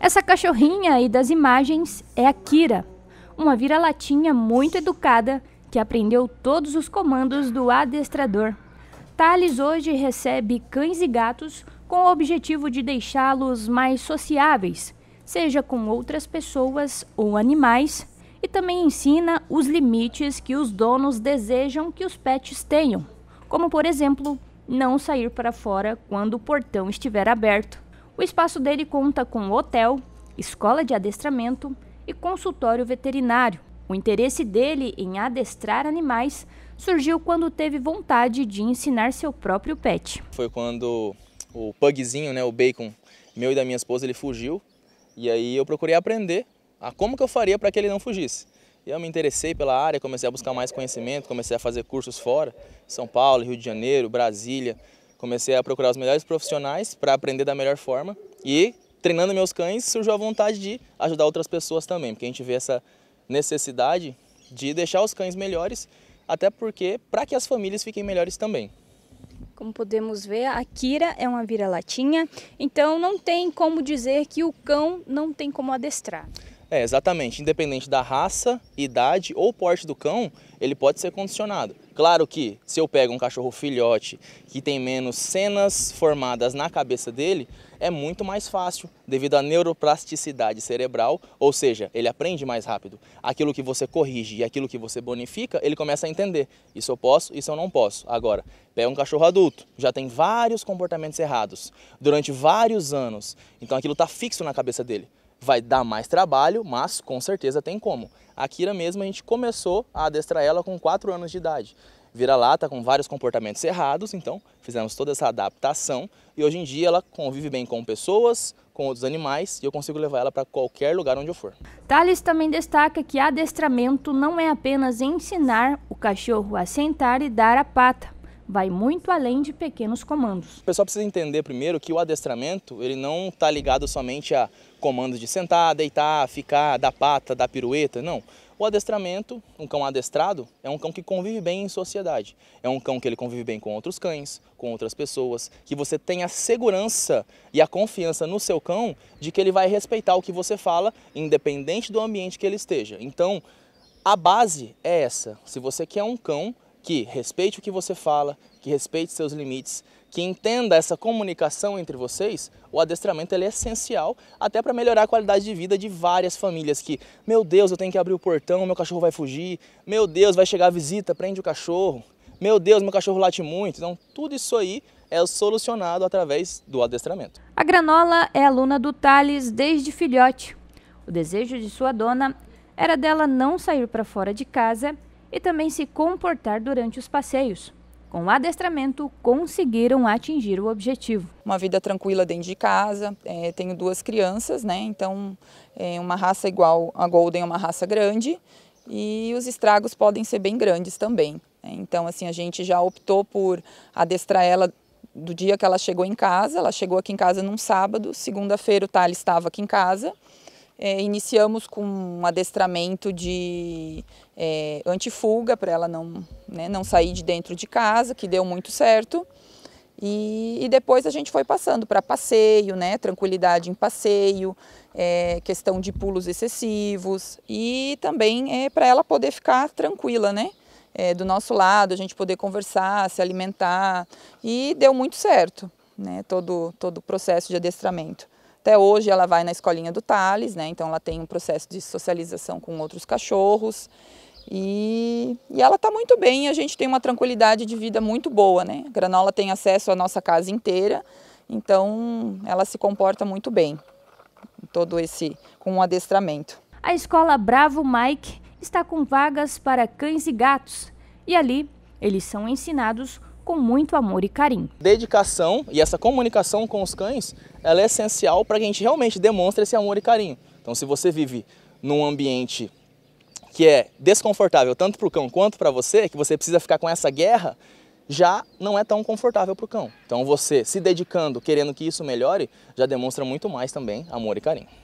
Essa cachorrinha aí das imagens é a Kira, uma vira-latinha muito educada que aprendeu todos os comandos do adestrador. Thales hoje recebe cães e gatos com o objetivo de deixá-los mais sociáveis, seja com outras pessoas ou animais, e também ensina os limites que os donos desejam que os pets tenham, como por exemplo não sair para fora quando o portão estiver aberto. O espaço dele conta com hotel, escola de adestramento e consultório veterinário. O interesse dele em adestrar animais surgiu quando teve vontade de ensinar seu próprio pet. Foi quando o pugzinho, né, o Bacon, meu e da minha esposa, ele fugiu. E aí eu procurei aprender a como que eu faria para que ele não fugisse eu me interessei pela área, comecei a buscar mais conhecimento, comecei a fazer cursos fora, São Paulo, Rio de Janeiro, Brasília. Comecei a procurar os melhores profissionais para aprender da melhor forma e treinando meus cães surgiu a vontade de ajudar outras pessoas também, porque a gente vê essa necessidade de deixar os cães melhores, até porque para que as famílias fiquem melhores também. Como podemos ver, a Kira é uma vira-latinha, então não tem como dizer que o cão não tem como adestrar. É, exatamente. Independente da raça, idade ou porte do cão, ele pode ser condicionado. Claro que se eu pego um cachorro filhote que tem menos cenas formadas na cabeça dele, é muito mais fácil, devido à neuroplasticidade cerebral, ou seja, ele aprende mais rápido. Aquilo que você corrige e aquilo que você bonifica, ele começa a entender. Isso eu posso, isso eu não posso. Agora, pega um cachorro adulto, já tem vários comportamentos errados durante vários anos. Então aquilo está fixo na cabeça dele. Vai dar mais trabalho, mas com certeza tem como. A Kira mesmo a gente começou a adestrar ela com 4 anos de idade. Vira-lata com vários comportamentos errados, então fizemos toda essa adaptação e hoje em dia ela convive bem com pessoas, com outros animais e eu consigo levar ela para qualquer lugar onde eu for. Thales também destaca que adestramento não é apenas ensinar o cachorro a sentar e dar a pata, vai muito além de pequenos comandos. O pessoal precisa entender primeiro que o adestramento ele não está ligado somente a comandos de sentar, deitar, ficar, dar pata, dar pirueta, não. O adestramento, um cão adestrado, é um cão que convive bem em sociedade. É um cão que ele convive bem com outros cães, com outras pessoas, que você tem a segurança e a confiança no seu cão de que ele vai respeitar o que você fala, independente do ambiente que ele esteja. Então, a base é essa. Se você quer um cão que respeite o que você fala, que respeite seus limites, que entenda essa comunicação entre vocês, o adestramento é essencial até para melhorar a qualidade de vida de várias famílias que, meu Deus, eu tenho que abrir o portão, meu cachorro vai fugir, meu Deus, vai chegar a visita, prende o cachorro, meu Deus, meu cachorro late muito. Então, tudo isso aí é solucionado através do adestramento. A granola é aluna do Thales desde filhote. O desejo de sua dona era dela não sair para fora de casa e também se comportar durante os passeios. Com o adestramento, conseguiram atingir o objetivo. Uma vida tranquila dentro de casa, é, tenho duas crianças, né? Então, é uma raça igual a Golden é uma raça grande e os estragos podem ser bem grandes também. Né? Então, assim, a gente já optou por adestrar ela do dia que ela chegou em casa. Ela chegou aqui em casa num sábado, segunda-feira o Thales estava aqui em casa. É, iniciamos com um adestramento de é, antifuga para ela não, né, não sair de dentro de casa, que deu muito certo. E, e depois a gente foi passando para passeio, né, tranquilidade em passeio, é, questão de pulos excessivos e também é, para ela poder ficar tranquila, né? É, do nosso lado, a gente poder conversar, se alimentar e deu muito certo, né? Todo, todo o processo de adestramento. Até hoje ela vai na escolinha do Thales, né? Então ela tem um processo de socialização com outros cachorros. E, e ela está muito bem, a gente tem uma tranquilidade de vida muito boa, né? A granola tem acesso à nossa casa inteira, então ela se comporta muito bem todo esse com o um adestramento. A escola Bravo Mike está com vagas para cães e gatos, e ali eles são ensinados com muito amor e carinho. Dedicação e essa comunicação com os cães, ela é essencial para que a gente realmente demonstre esse amor e carinho. Então se você vive num ambiente que é desconfortável tanto para o cão quanto para você, que você precisa ficar com essa guerra, já não é tão confortável para o cão. Então você se dedicando, querendo que isso melhore, já demonstra muito mais também amor e carinho.